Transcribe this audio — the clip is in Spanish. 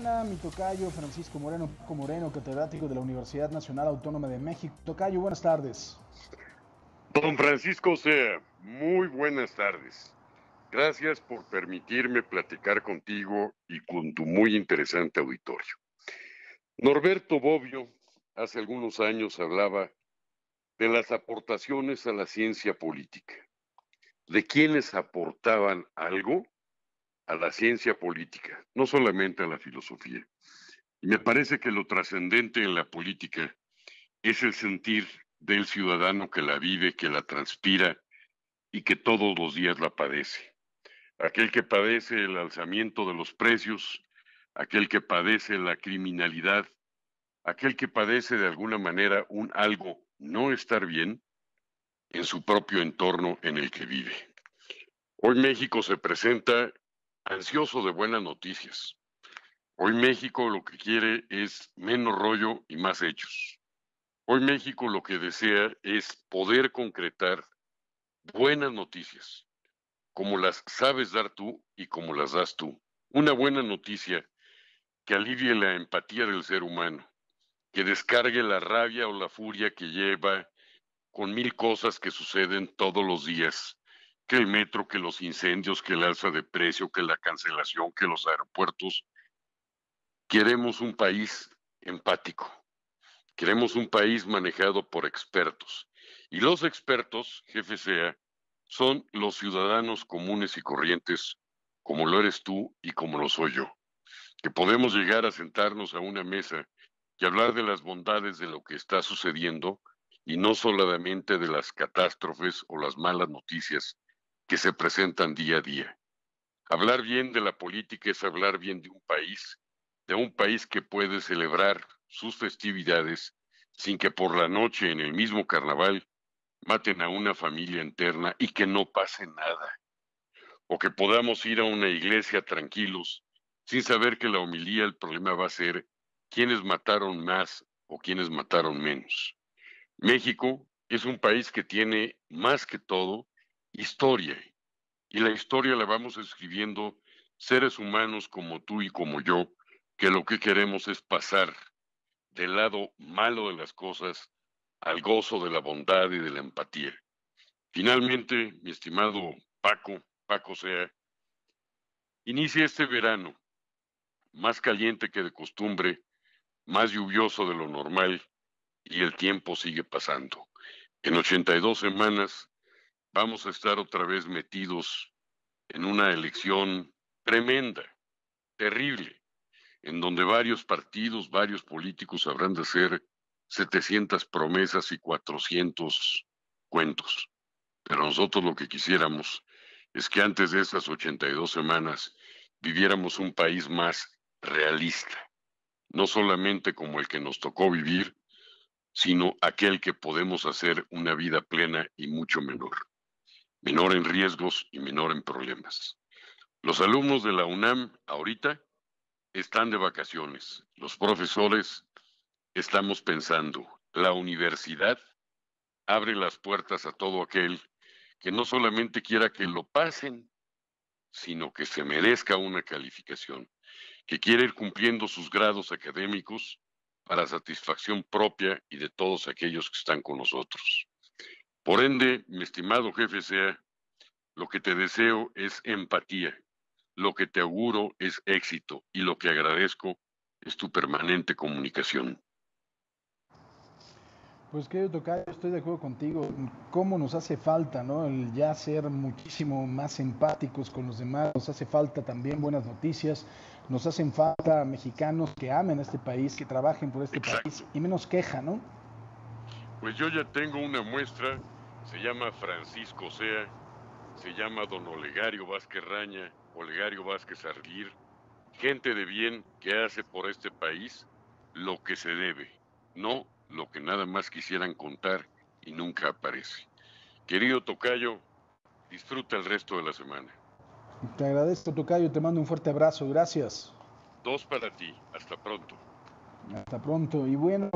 mi tocayo Francisco Moreno, Moreno, catedrático de la Universidad Nacional Autónoma de México. Tocayo, buenas tardes. Don Francisco Sea, muy buenas tardes. Gracias por permitirme platicar contigo y con tu muy interesante auditorio. Norberto Bobbio hace algunos años hablaba de las aportaciones a la ciencia política, de quienes aportaban algo a la ciencia política, no solamente a la filosofía. Y me parece que lo trascendente en la política es el sentir del ciudadano que la vive, que la transpira y que todos los días la padece. Aquel que padece el alzamiento de los precios, aquel que padece la criminalidad, aquel que padece de alguna manera un algo no estar bien en su propio entorno en el que vive. Hoy México se presenta ansioso de buenas noticias. Hoy México lo que quiere es menos rollo y más hechos. Hoy México lo que desea es poder concretar buenas noticias, como las sabes dar tú y como las das tú. Una buena noticia que alivie la empatía del ser humano, que descargue la rabia o la furia que lleva con mil cosas que suceden todos los días que el metro, que los incendios, que el alza de precio, que la cancelación, que los aeropuertos. Queremos un país empático. Queremos un país manejado por expertos. Y los expertos, jefe sea, son los ciudadanos comunes y corrientes, como lo eres tú y como lo soy yo. Que podemos llegar a sentarnos a una mesa y hablar de las bondades de lo que está sucediendo y no solamente de las catástrofes o las malas noticias que se presentan día a día. Hablar bien de la política es hablar bien de un país, de un país que puede celebrar sus festividades sin que por la noche en el mismo carnaval maten a una familia interna y que no pase nada. O que podamos ir a una iglesia tranquilos sin saber que la homilía el problema va a ser quiénes mataron más o quiénes mataron menos. México es un país que tiene más que todo historia. Y la historia la vamos escribiendo seres humanos como tú y como yo, que lo que queremos es pasar del lado malo de las cosas al gozo de la bondad y de la empatía. Finalmente, mi estimado Paco, Paco Sea, inicia este verano, más caliente que de costumbre, más lluvioso de lo normal, y el tiempo sigue pasando. En 82 semanas vamos a estar otra vez metidos en una elección tremenda, terrible, en donde varios partidos, varios políticos habrán de hacer 700 promesas y 400 cuentos. Pero nosotros lo que quisiéramos es que antes de esas 82 semanas viviéramos un país más realista, no solamente como el que nos tocó vivir, sino aquel que podemos hacer una vida plena y mucho menor menor en riesgos y menor en problemas. Los alumnos de la UNAM ahorita están de vacaciones, los profesores estamos pensando, la universidad abre las puertas a todo aquel que no solamente quiera que lo pasen, sino que se merezca una calificación, que quiere ir cumpliendo sus grados académicos para satisfacción propia y de todos aquellos que están con nosotros. Por ende, mi estimado jefe sea, lo que te deseo es empatía, lo que te auguro es éxito y lo que agradezco es tu permanente comunicación. Pues querido Tocayo, estoy de acuerdo contigo. ¿Cómo nos hace falta, no? El ya ser muchísimo más empáticos con los demás. Nos hace falta también buenas noticias. Nos hacen falta mexicanos que amen a este país, que trabajen por este país y menos queja, ¿no? Pues yo ya tengo una muestra, se llama Francisco Sea, se llama don Olegario Vázquez Raña, Olegario Vázquez Arguir, gente de bien que hace por este país lo que se debe, no lo que nada más quisieran contar y nunca aparece. Querido Tocayo, disfruta el resto de la semana. Te agradezco, Tocayo, te mando un fuerte abrazo, gracias. Dos para ti, hasta pronto. Hasta pronto, y bueno.